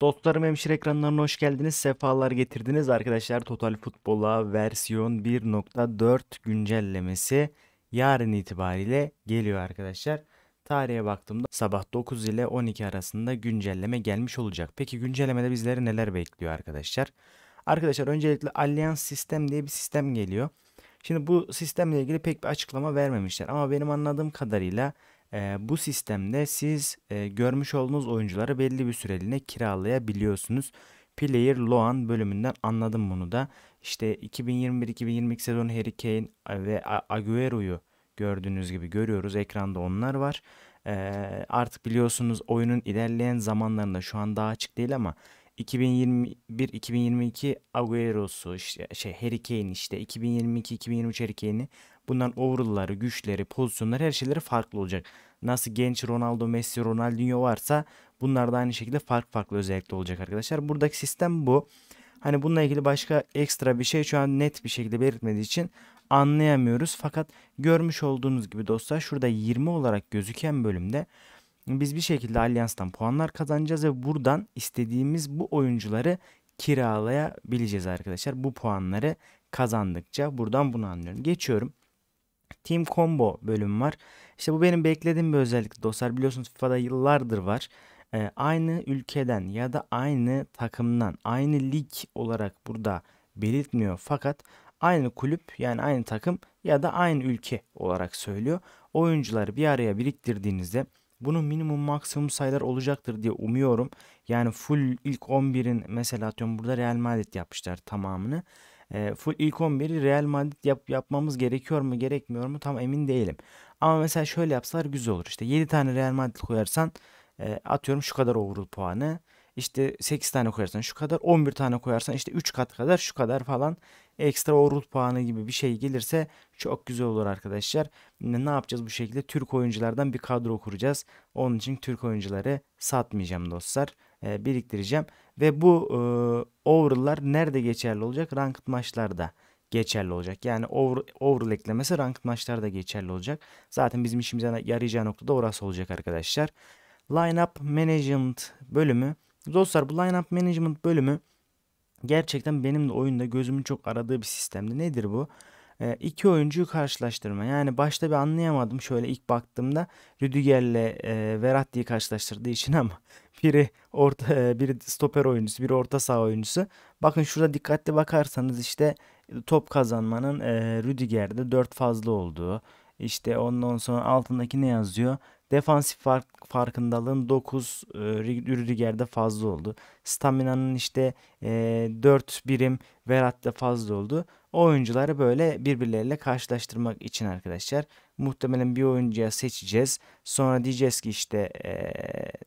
Dostlarım hemşire ekranlarına hoş geldiniz. Sefalar getirdiniz arkadaşlar. Total Futbol'a versiyon 1.4 güncellemesi yarın itibariyle geliyor arkadaşlar. Tarihe baktığımda sabah 9 ile 12 arasında güncelleme gelmiş olacak. Peki güncellemede bizleri neler bekliyor arkadaşlar? Arkadaşlar öncelikle Allianz Sistem diye bir sistem geliyor. Şimdi bu sistemle ilgili pek bir açıklama vermemişler ama benim anladığım kadarıyla e, bu sistemde siz e, görmüş olduğunuz oyuncuları belli bir süreliğine kiralayabiliyorsunuz. Player Loan bölümünden anladım bunu da. İşte 2021-2022 sezonu Harry Kane e, ve Agüero'yu gördüğünüz gibi görüyoruz. Ekranda onlar var. Ee, artık biliyorsunuz oyunun ilerleyen zamanlarında şu an daha açık değil ama 2021-2022 Agüero'su işte şey Harry Kane işte 2022-2023 Harry Kane'i Bundan overall'ları, güçleri, pozisyonları her şeyleri farklı olacak. Nasıl genç Ronaldo, Messi, Ronaldinho varsa bunlar da aynı şekilde farklı farklı özellikle olacak arkadaşlar. Buradaki sistem bu. Hani bununla ilgili başka ekstra bir şey şu an net bir şekilde belirtmediği için anlayamıyoruz. Fakat görmüş olduğunuz gibi dostlar şurada 20 olarak gözüken bölümde biz bir şekilde Allianz'tan puanlar kazanacağız ve buradan istediğimiz bu oyuncuları kiralayabileceğiz arkadaşlar. Bu puanları kazandıkça buradan bunu anlıyorum. Geçiyorum. Team Combo bölümü var. İşte bu benim beklediğim bir özellik dostlar. Biliyorsunuz FIFA'da yıllardır var. Ee, aynı ülkeden ya da aynı takımdan, aynı lig olarak burada belirtmiyor. Fakat aynı kulüp yani aynı takım ya da aynı ülke olarak söylüyor. Oyuncuları bir araya biriktirdiğinizde bunun minimum maksimum sayılar olacaktır diye umuyorum. Yani full ilk 11'in mesela atıyorum burada Real Madrid yapmışlar tamamını e, full ilk 11'i Real Madrid yap, yapmamız gerekiyor mu gerekmiyor mu tam emin değilim. Ama mesela şöyle yapsalar güzel olur. İşte 7 tane Real Madrid koyarsan e, atıyorum şu kadar overall puanı. İşte 8 tane koyarsan şu kadar, 11 tane koyarsan işte 3 kat kadar şu kadar falan ekstra overall puanı gibi bir şey gelirse çok güzel olur arkadaşlar. Ne yapacağız bu şekilde? Türk oyunculardan bir kadro kuracağız. Onun için Türk oyuncuları satmayacağım dostlar e, biriktireceğim. Ve bu e, overall'lar nerede geçerli olacak? Ranked maçlarda geçerli olacak. Yani over, overall eklemesi ranked maçlarda geçerli olacak. Zaten bizim işimize yarayacağı noktada orası olacak arkadaşlar. Lineup Management bölümü. Dostlar bu Lineup Management bölümü gerçekten benim de oyunda gözümün çok aradığı bir sistemdi. Nedir bu? Bu ee, iki oyuncuyu karşılaştırma. Yani başta bir anlayamadım şöyle ilk baktığımda Rüdiger'le e, Verratti'yi karşılaştırdığı için ama biri orta e, biri stoper oyuncusu, biri orta saha oyuncusu. Bakın şurada dikkatli bakarsanız işte top kazanmanın e, Rüdiger'de 4 fazla olduğu. işte ondan sonra altındaki ne yazıyor? Defansif fark, farkındalığın 9 e, Rüdiger'de fazla oldu. Stamina'nın işte e, 4 birim Verat'ta fazla oldu. O oyuncuları böyle birbirleriyle karşılaştırmak için arkadaşlar. Muhtemelen bir oyuncuya seçeceğiz. Sonra diyeceğiz ki işte e,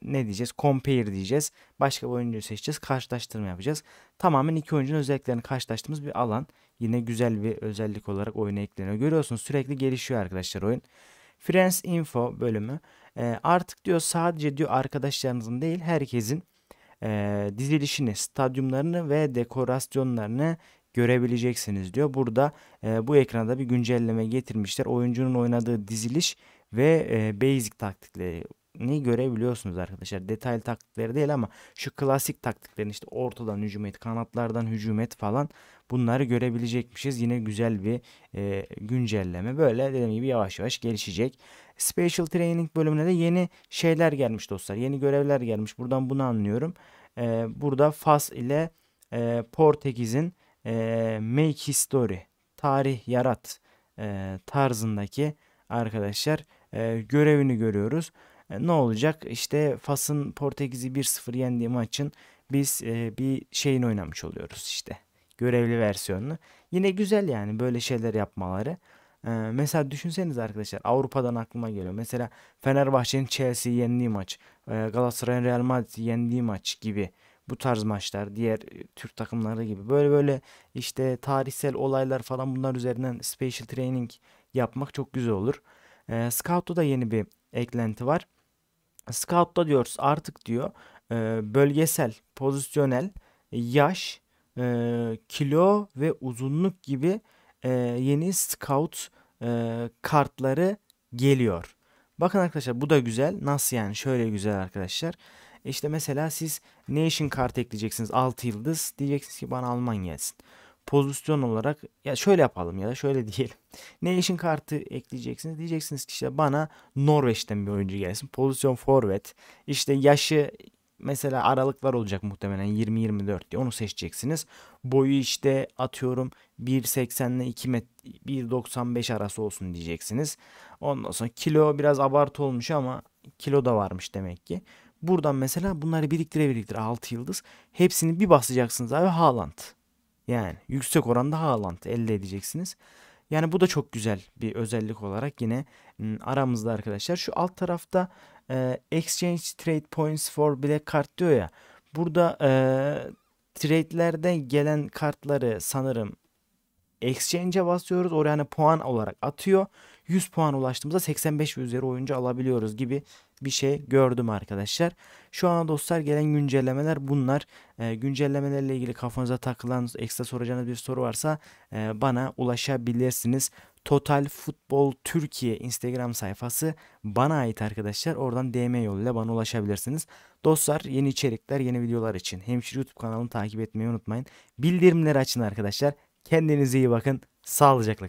ne diyeceğiz? Compare diyeceğiz. Başka bir oyuncuyu seçeceğiz. Karşılaştırma yapacağız. Tamamen iki oyuncunun özelliklerini karşılaştığımız bir alan. Yine güzel bir özellik olarak oyuna ekleniyor. Görüyorsunuz sürekli gelişiyor arkadaşlar oyun. Friends Info bölümü. E, artık diyor sadece diyor arkadaşlarınızın değil herkesin e, dizilişini, stadyumlarını ve dekorasyonlarını görebileceksiniz diyor. Burada e, bu ekranda bir güncelleme getirmişler. Oyuncunun oynadığı diziliş ve e, basic taktikleri ni görebiliyorsunuz arkadaşlar. Detaylı taktikleri değil ama şu klasik taktiklerin işte ortadan hücum et, kanatlardan hücum et falan bunları görebilecekmişiz. Yine güzel bir e, güncelleme. Böyle dediğim gibi yavaş yavaş gelişecek. Special Training bölümüne de yeni şeyler gelmiş dostlar. Yeni görevler gelmiş. Buradan bunu anlıyorum. E, burada Fas ile e, Portekiz'in e, Make History, tarih yarat e, tarzındaki arkadaşlar e, görevini görüyoruz. E, ne olacak? İşte Fas'ın Portekiz'i 1-0 yendiği maçın biz e, bir şeyini oynamış oluyoruz işte. Görevli versiyonunu. Yine güzel yani böyle şeyler yapmaları. E, mesela düşünseniz arkadaşlar Avrupa'dan aklıma geliyor. Mesela Fenerbahçe'nin Chelsea'yi yendiği maç, e, Galatasaray'ın Real Madrid'i yendiği maç gibi bu tarz maçlar diğer e, Türk takımları gibi böyle böyle işte tarihsel olaylar falan bunlar üzerinden special training yapmak çok güzel olur. E, Scout'ta da yeni bir eklenti var. Scout'ta diyoruz artık diyor ee, bölgesel, pozisyonel, yaş, e, kilo ve uzunluk gibi e, yeni scout e, kartları geliyor. Bakın arkadaşlar bu da güzel. Nasıl yani? Şöyle güzel arkadaşlar. İşte mesela siz ne işin kart ekleyeceksiniz? 6 yıldız. Diyeceksiniz ki bana Alman gelsin pozisyon olarak ya şöyle yapalım ya da şöyle diyelim. Ne işin kartı ekleyeceksiniz? Diyeceksiniz ki işte bana Norveç'ten bir oyuncu gelsin. Pozisyon forvet. İşte yaşı mesela aralıklar olacak muhtemelen 20-24 diye onu seçeceksiniz. Boyu işte atıyorum 1.80 ile 2 met 1.95 arası olsun diyeceksiniz. Ondan sonra kilo biraz abartı olmuş ama kilo da varmış demek ki. Buradan mesela bunları biriktire biriktire 6 yıldız hepsini bir basacaksınız abi Haaland. Yani yüksek oranda Haaland elde edeceksiniz. Yani bu da çok güzel bir özellik olarak yine aramızda arkadaşlar. Şu alt tarafta e, Exchange Trade Points for Black Card diyor ya. Burada e, trade'lerde gelen kartları sanırım exchange'e basıyoruz. Oraya hani puan olarak atıyor. 100 puan ulaştığımızda 85 ve üzeri oyuncu alabiliyoruz gibi bir şey gördüm arkadaşlar. Şu an dostlar gelen güncellemeler bunlar. E, güncellemelerle ilgili kafanıza takılan ekstra soracağınız bir soru varsa e, bana ulaşabilirsiniz. Total Futbol Türkiye Instagram sayfası bana ait arkadaşlar. Oradan DM yoluyla bana ulaşabilirsiniz. Dostlar yeni içerikler, yeni videolar için hemşire YouTube kanalını takip etmeyi unutmayın. Bildirimleri açın arkadaşlar. Kendinize iyi bakın. Sağlıcakla